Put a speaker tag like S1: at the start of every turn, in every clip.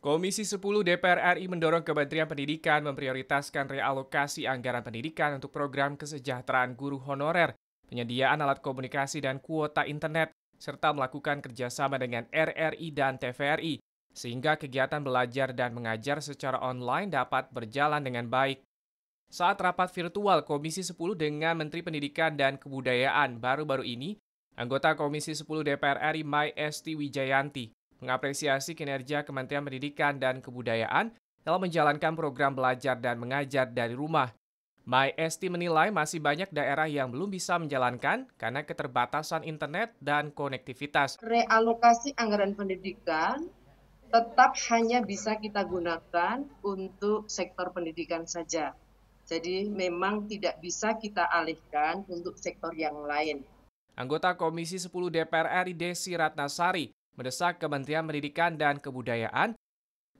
S1: Komisi 10 DPR RI mendorong Kementerian Pendidikan memprioritaskan realokasi anggaran pendidikan untuk program kesejahteraan guru honorer, penyediaan alat komunikasi dan kuota internet, serta melakukan kerjasama dengan RRI dan TVRI, sehingga kegiatan belajar dan mengajar secara online dapat berjalan dengan baik. Saat rapat virtual Komisi 10 dengan Menteri Pendidikan dan Kebudayaan baru-baru ini, anggota Komisi 10 DPR RI Mai Esti Wijayanti mengapresiasi kinerja Kementerian Pendidikan dan Kebudayaan dalam menjalankan program belajar dan mengajar dari rumah. My Esti menilai masih banyak daerah yang belum bisa menjalankan karena keterbatasan internet dan konektivitas.
S2: Realokasi anggaran pendidikan tetap hanya bisa kita gunakan untuk sektor pendidikan saja. Jadi memang tidak bisa kita alihkan untuk sektor yang lain.
S1: Anggota Komisi 10 DPR RI Desi Ratnasari mendesak Kementerian Pendidikan dan Kebudayaan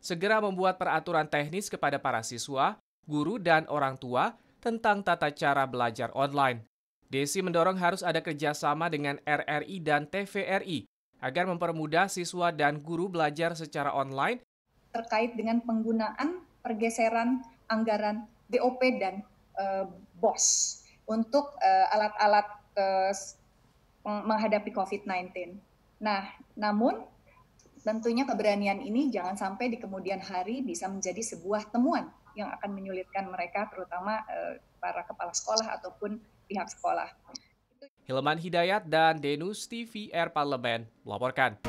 S1: segera membuat peraturan teknis kepada para siswa, guru, dan orang tua tentang tata cara belajar online. Desi mendorong harus ada kerjasama dengan RRI dan TVRI agar mempermudah siswa dan guru belajar secara online
S3: terkait dengan penggunaan pergeseran anggaran DOP dan e, eh, BOS untuk eh, alat-alat e, e, menghadapi COVID-19. Nah, namun tentunya keberanian ini jangan sampai di kemudian hari bisa menjadi sebuah temuan yang akan menyulitkan mereka, terutama eh, para kepala sekolah ataupun pihak sekolah.
S1: Hilman Hidayat dan Denus TV Air Parlemen melaporkan.